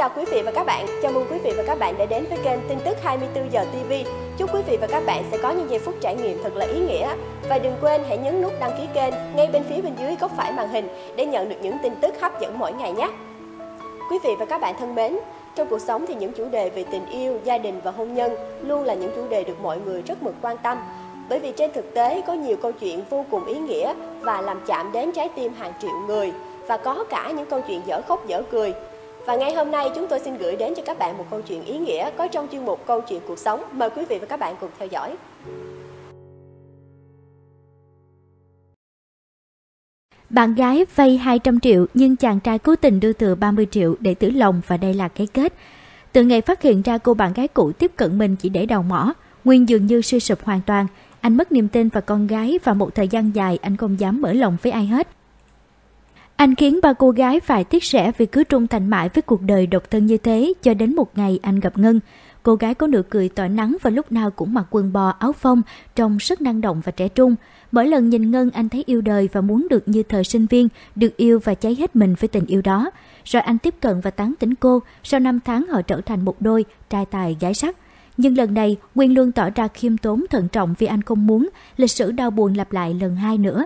chào quý vị và các bạn. Chào mừng quý vị và các bạn đã đến với kênh tin tức 24 giờ TV. Chúc quý vị và các bạn sẽ có những giây phút trải nghiệm thật là ý nghĩa. Và đừng quên hãy nhấn nút đăng ký kênh ngay bên phía bên dưới góc phải màn hình để nhận được những tin tức hấp dẫn mỗi ngày nhé. Quý vị và các bạn thân mến, trong cuộc sống thì những chủ đề về tình yêu, gia đình và hôn nhân luôn là những chủ đề được mọi người rất mực quan tâm. Bởi vì trên thực tế có nhiều câu chuyện vô cùng ý nghĩa và làm chạm đến trái tim hàng triệu người và có cả những câu chuyện dở khóc dở cười và ngay hôm nay chúng tôi xin gửi đến cho các bạn một câu chuyện ý nghĩa có trong chuyên mục Câu chuyện cuộc sống. Mời quý vị và các bạn cùng theo dõi. Bạn gái vay 200 triệu nhưng chàng trai cố tình đưa thừa 30 triệu để tử lòng và đây là cái kết. Từ ngày phát hiện ra cô bạn gái cũ tiếp cận mình chỉ để đầu mỏ, Nguyên dường như suy sụp hoàn toàn. Anh mất niềm tin vào con gái và một thời gian dài anh không dám mở lòng với ai hết. Anh khiến ba cô gái phải tiếc rẻ vì cứ trung thành mãi với cuộc đời độc thân như thế cho đến một ngày anh gặp Ngân. Cô gái có nụ cười tỏa nắng và lúc nào cũng mặc quần bò áo phông, trông rất năng động và trẻ trung. Mỗi lần nhìn Ngân anh thấy yêu đời và muốn được như thời sinh viên, được yêu và cháy hết mình với tình yêu đó. Rồi anh tiếp cận và tán tỉnh cô, sau năm tháng họ trở thành một đôi, trai tài gái sắc. Nhưng lần này, Nguyên luôn tỏ ra khiêm tốn thận trọng vì anh không muốn lịch sử đau buồn lặp lại lần hai nữa.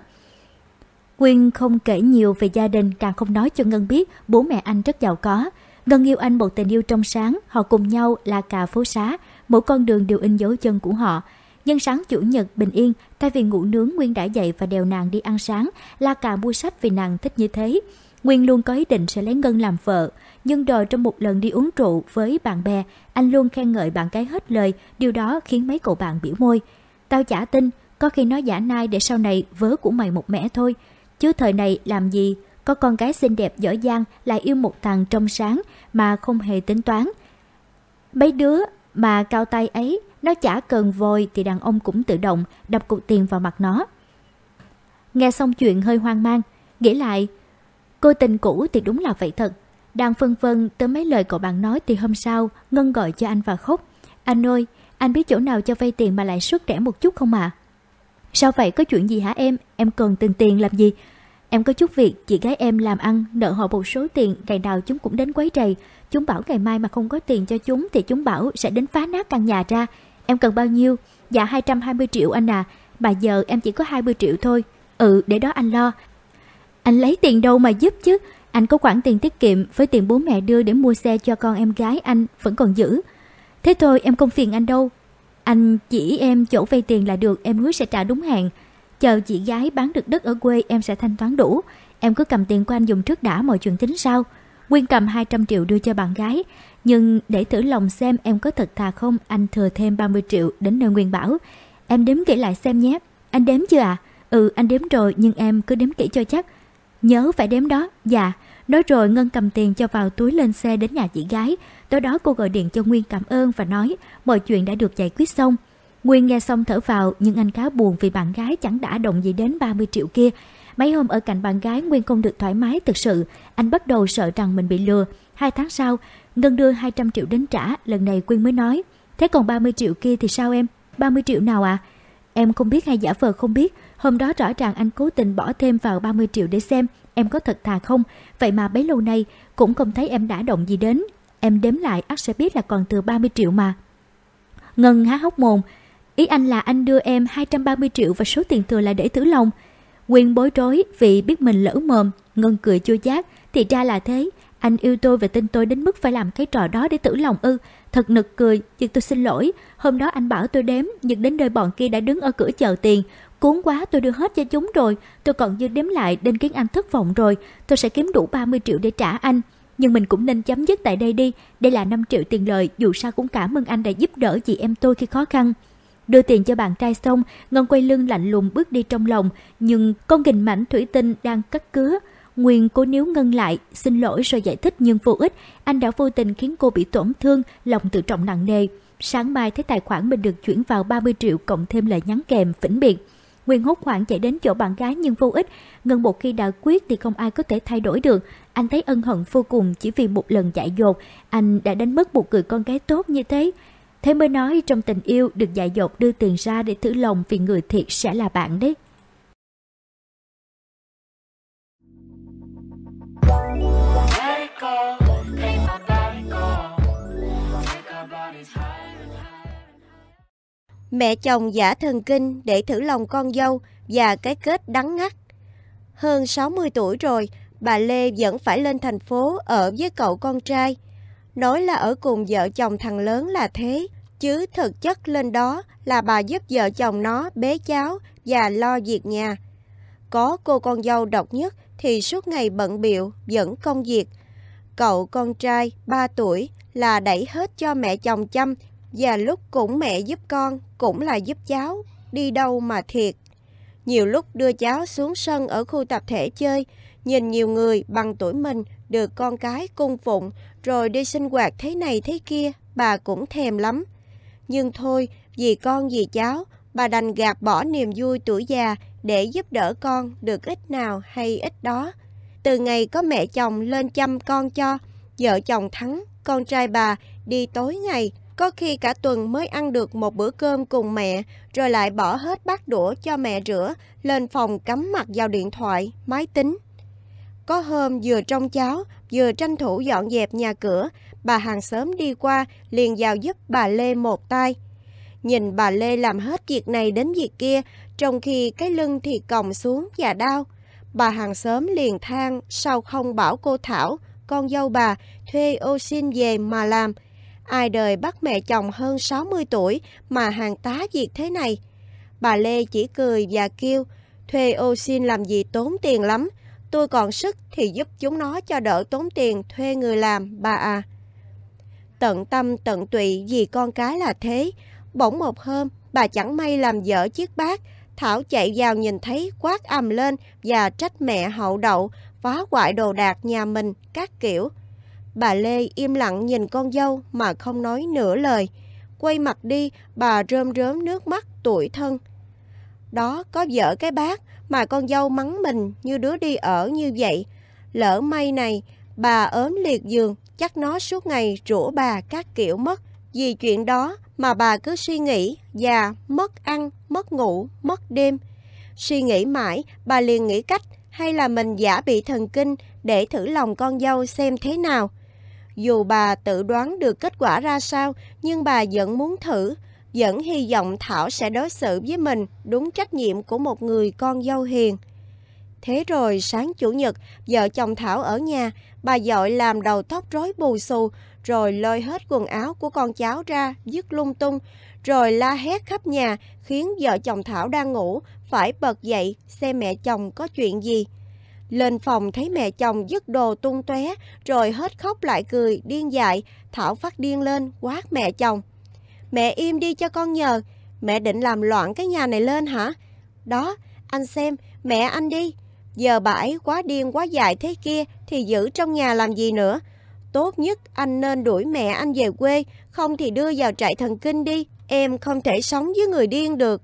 Quyên không kể nhiều về gia đình, càng không nói cho Ngân biết bố mẹ anh rất giàu có. Ngân yêu anh một tình yêu trong sáng, họ cùng nhau là cả phố xá, mỗi con đường đều in dấu chân của họ. Nhân sáng chủ nhật bình yên, thay vì ngủ nướng Nguyên đã dậy và đèo nàng đi ăn sáng, la cà mua sách vì nàng thích như thế. Nguyên luôn có ý định sẽ lấy Ngân làm vợ, nhưng đòi trong một lần đi uống rượu với bạn bè, anh luôn khen ngợi bạn gái hết lời, điều đó khiến mấy cậu bạn biểu môi. Tao chả tin, có khi nói giả nai để sau này vớ của mày một mẻ thôi, Chứ thời này làm gì, có con gái xinh đẹp giỏi giang lại yêu một thằng trong sáng mà không hề tính toán. Mấy đứa mà cao tay ấy, nó chả cần vòi thì đàn ông cũng tự động đập cục tiền vào mặt nó. Nghe xong chuyện hơi hoang mang, nghĩ lại, cô tình cũ thì đúng là vậy thật. Đang phân vân tới mấy lời cậu bạn nói thì hôm sau Ngân gọi cho anh và khóc. Anh ơi, anh biết chỗ nào cho vay tiền mà lại suất rẻ một chút không ạ? À? Sao vậy có chuyện gì hả em? Em cần từng tiền làm gì? Em có chút việc, chị gái em làm ăn, nợ họ một số tiền, ngày nào chúng cũng đến quấy rầy. Chúng bảo ngày mai mà không có tiền cho chúng thì chúng bảo sẽ đến phá nát căn nhà ra. Em cần bao nhiêu? Dạ 220 triệu anh à, mà giờ em chỉ có 20 triệu thôi. Ừ, để đó anh lo. Anh lấy tiền đâu mà giúp chứ? Anh có khoản tiền tiết kiệm với tiền bố mẹ đưa để mua xe cho con em gái anh vẫn còn giữ. Thế thôi em không phiền anh đâu, anh chỉ em chỗ vay tiền là được em hứa sẽ trả đúng hạn. Chờ chị gái bán được đất ở quê em sẽ thanh toán đủ. Em cứ cầm tiền của anh dùng trước đã mọi chuyện tính sau. Quyên cầm 200 triệu đưa cho bạn gái. Nhưng để thử lòng xem em có thật thà không anh thừa thêm 30 triệu đến nơi Nguyên bảo. Em đếm kỹ lại xem nhé. Anh đếm chưa ạ? À? Ừ anh đếm rồi nhưng em cứ đếm kỹ cho chắc. Nhớ phải đếm đó. Dạ. Nói rồi Ngân cầm tiền cho vào túi lên xe đến nhà chị gái. Tối đó cô gọi điện cho Nguyên cảm ơn và nói mọi chuyện đã được giải quyết xong. Nguyên nghe xong thở vào nhưng anh khá buồn vì bạn gái chẳng đã động gì đến 30 triệu kia. Mấy hôm ở cạnh bạn gái Nguyên không được thoải mái thực sự. Anh bắt đầu sợ rằng mình bị lừa. Hai tháng sau, Ngân đưa 200 triệu đến trả. Lần này nguyên mới nói. Thế còn 30 triệu kia thì sao em? 30 triệu nào ạ? À? Em không biết hay giả vờ không biết. Hôm đó rõ ràng anh cố tình bỏ thêm vào 30 triệu để xem em có thật thà không. Vậy mà bấy lâu nay cũng không thấy em đã động gì đến. Em đếm lại ắt sẽ biết là còn từ 30 triệu mà. Ngân há hốc mồm. Ý anh là anh đưa em 230 triệu và số tiền thừa là để thử lòng. quyên bối rối vì biết mình lỡ mồm. Ngân cười chua chát. Thì ra là thế. Anh yêu tôi và tin tôi đến mức phải làm cái trò đó để tử lòng ư. Thật nực cười, nhưng tôi xin lỗi. Hôm đó anh bảo tôi đếm, nhưng đến nơi bọn kia đã đứng ở cửa chờ tiền. Cuốn quá tôi đưa hết cho chúng rồi, tôi còn dư đếm lại nên khiến anh thất vọng rồi. Tôi sẽ kiếm đủ 30 triệu để trả anh. Nhưng mình cũng nên chấm dứt tại đây đi, đây là 5 triệu tiền lời, dù sao cũng cảm ơn anh đã giúp đỡ chị em tôi khi khó khăn. Đưa tiền cho bạn trai xong, Ngân quay lưng lạnh lùng bước đi trong lòng, nhưng con gình mảnh thủy tinh đang cắt cứa. Nguyên cố níu Ngân lại, xin lỗi rồi giải thích nhưng vô ích, anh đã vô tình khiến cô bị tổn thương, lòng tự trọng nặng nề. Sáng mai thấy tài khoản mình được chuyển vào 30 triệu cộng thêm lời nhắn kèm, phỉnh biệt. Nguyên hốt hoảng chạy đến chỗ bạn gái nhưng vô ích. Ngân một khi đã quyết thì không ai có thể thay đổi được. Anh thấy ân hận vô cùng chỉ vì một lần dại dột. Anh đã đánh mất một người con gái tốt như thế. Thế mới nói trong tình yêu được dạy dột đưa tiền ra để thử lòng vì người thiệt sẽ là bạn đấy. Mẹ chồng giả thần kinh để thử lòng con dâu và cái kết đắng ngắt. Hơn 60 tuổi rồi, bà Lê vẫn phải lên thành phố ở với cậu con trai. Nói là ở cùng vợ chồng thằng lớn là thế, chứ thực chất lên đó là bà giúp vợ chồng nó bế cháu và lo việc nhà. Có cô con dâu độc nhất thì suốt ngày bận biệu dẫn công việc. Cậu con trai 3 tuổi là đẩy hết cho mẹ chồng chăm và lúc cũng mẹ giúp con, cũng là giúp cháu, đi đâu mà thiệt. Nhiều lúc đưa cháu xuống sân ở khu tập thể chơi, nhìn nhiều người bằng tuổi mình được con cái cung phụng rồi đi sinh hoạt thế này thế kia, bà cũng thèm lắm. Nhưng thôi, vì con vì cháu, bà đành gạt bỏ niềm vui tuổi già để giúp đỡ con được ít nào hay ít đó. Từ ngày có mẹ chồng lên chăm con cho, vợ chồng Thắng con trai bà đi tối ngày, có khi cả tuần mới ăn được một bữa cơm cùng mẹ, rồi lại bỏ hết bát đũa cho mẹ rửa, lên phòng cắm mặt vào điện thoại, máy tính. Có hôm vừa trông cháu, vừa tranh thủ dọn dẹp nhà cửa, bà hàng xóm đi qua liền vào giúp bà Lê một tay. Nhìn bà Lê làm hết việc này đến việc kia, trong khi cái lưng thì còng xuống và đau. Bà hàng xóm liền than sao không bảo cô Thảo con dâu bà, thuê ô xin về mà làm. Ai đời bắt mẹ chồng hơn 60 tuổi mà hàng tá việc thế này. Bà Lê chỉ cười và kêu, thuê ô xin làm gì tốn tiền lắm, tôi còn sức thì giúp chúng nó cho đỡ tốn tiền thuê người làm, bà à. Tận tâm tận tụy vì con cái là thế. Bỗng một hôm, bà chẳng may làm dở chiếc bát, Thảo chạy vào nhìn thấy quát ầm lên và trách mẹ hậu đậu, phá hoại đồ đạc nhà mình, các kiểu. Bà Lê im lặng nhìn con dâu mà không nói nửa lời. Quay mặt đi, bà rơm rớm nước mắt tuổi thân. Đó có vợ cái bác mà con dâu mắng mình như đứa đi ở như vậy. Lỡ may này, bà ốm liệt giường, chắc nó suốt ngày rủa bà các kiểu mất. Vì chuyện đó mà bà cứ suy nghĩ, già, mất ăn, mất ngủ, mất đêm. Suy nghĩ mãi, bà liền nghĩ cách hay là mình giả bị thần kinh để thử lòng con dâu xem thế nào. Dù bà tự đoán được kết quả ra sao, nhưng bà vẫn muốn thử, vẫn hy vọng Thảo sẽ đối xử với mình đúng trách nhiệm của một người con dâu hiền. Thế rồi sáng chủ nhật, vợ chồng Thảo ở nhà, bà dội làm đầu tóc rối bù xù, rồi lôi hết quần áo của con cháu ra, dứt lung tung, rồi la hét khắp nhà khiến vợ chồng Thảo đang ngủ phải bật dậy xem mẹ chồng có chuyện gì. Lên phòng thấy mẹ chồng dứt đồ tung tóe rồi hết khóc lại cười điên dại, Thảo phát điên lên quát mẹ chồng. Mẹ im đi cho con nhờ, mẹ định làm loạn cái nhà này lên hả? Đó, anh xem, mẹ anh đi. Giờ bà ấy quá điên quá dại thế kia thì giữ trong nhà làm gì nữa? Tốt nhất anh nên đuổi mẹ anh về quê, không thì đưa vào trại thần kinh đi. Em không thể sống với người điên được.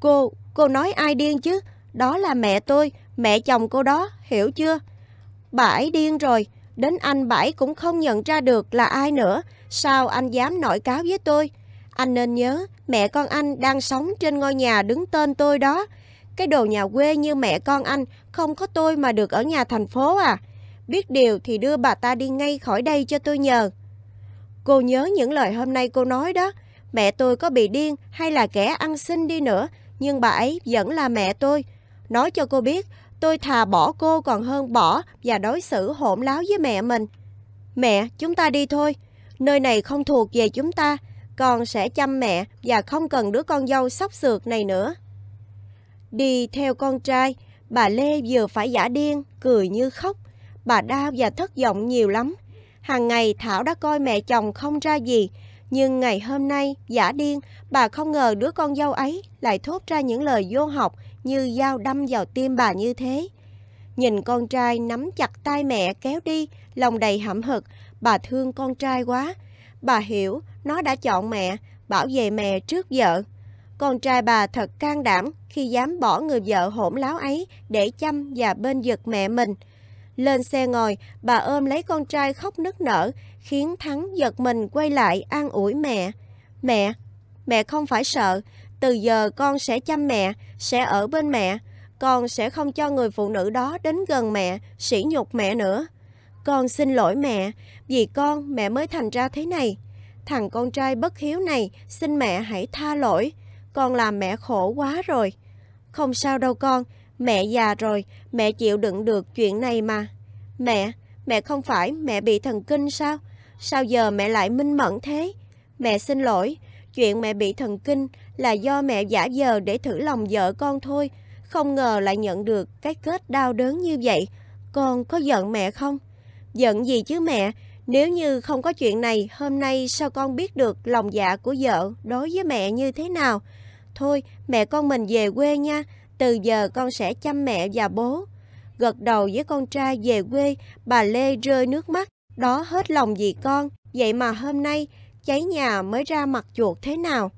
Cô, cô nói ai điên chứ? Đó là mẹ tôi, mẹ chồng cô đó, hiểu chưa? Bà điên rồi, đến anh bãi cũng không nhận ra được là ai nữa. Sao anh dám nổi cáo với tôi? Anh nên nhớ, mẹ con anh đang sống trên ngôi nhà đứng tên tôi đó. Cái đồ nhà quê như mẹ con anh, không có tôi mà được ở nhà thành phố à. Biết điều thì đưa bà ta đi ngay khỏi đây cho tôi nhờ. Cô nhớ những lời hôm nay cô nói đó, mẹ tôi có bị điên hay là kẻ ăn xin đi nữa, nhưng bà ấy vẫn là mẹ tôi. Nói cho cô biết, tôi thà bỏ cô còn hơn bỏ và đối xử hỗn láo với mẹ mình. Mẹ, chúng ta đi thôi. Nơi này không thuộc về chúng ta. Con sẽ chăm mẹ và không cần đứa con dâu sóc sược này nữa. Đi theo con trai, bà Lê vừa phải giả điên, cười như khóc. Bà đau và thất vọng nhiều lắm. Hàng ngày Thảo đã coi mẹ chồng không ra gì, nhưng ngày hôm nay, giả điên, bà không ngờ đứa con dâu ấy lại thốt ra những lời vô học như dao đâm vào tim bà như thế. Nhìn con trai nắm chặt tay mẹ kéo đi, lòng đầy hậm hực, bà thương con trai quá. Bà hiểu, nó đã chọn mẹ, bảo vệ mẹ trước vợ. Con trai bà thật can đảm khi dám bỏ người vợ hỗn láo ấy để chăm và bên giật mẹ mình. Lên xe ngồi, bà ôm lấy con trai khóc nức nở, khiến Thắng giật mình quay lại an ủi mẹ. Mẹ, mẹ không phải sợ, từ giờ con sẽ chăm mẹ, sẽ ở bên mẹ. Con sẽ không cho người phụ nữ đó đến gần mẹ, sỉ nhục mẹ nữa. Con xin lỗi mẹ, vì con mẹ mới thành ra thế này. Thằng con trai bất hiếu này, xin mẹ hãy tha lỗi. Con làm mẹ khổ quá rồi. Không sao đâu con, Mẹ già rồi, mẹ chịu đựng được chuyện này mà. Mẹ, mẹ không phải mẹ bị thần kinh sao? Sao giờ mẹ lại minh mẫn thế? Mẹ xin lỗi, chuyện mẹ bị thần kinh là do mẹ giả giờ để thử lòng vợ con thôi. Không ngờ lại nhận được cái kết đau đớn như vậy. Con có giận mẹ không? Giận gì chứ mẹ? Nếu như không có chuyện này, hôm nay sao con biết được lòng dạ của vợ đối với mẹ như thế nào? Thôi, mẹ con mình về quê nha, từ giờ con sẽ chăm mẹ và bố. Gật đầu với con trai về quê, bà Lê rơi nước mắt, đó hết lòng vì con, vậy mà hôm nay cháy nhà mới ra mặt chuột thế nào.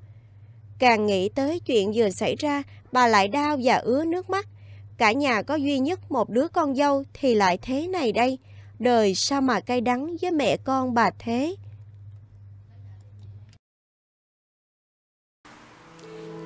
Càng nghĩ tới chuyện vừa xảy ra, bà lại đau và ứa nước mắt. Cả nhà có duy nhất một đứa con dâu thì lại thế này đây. Đời sao mà cay đắng với mẹ con bà thế.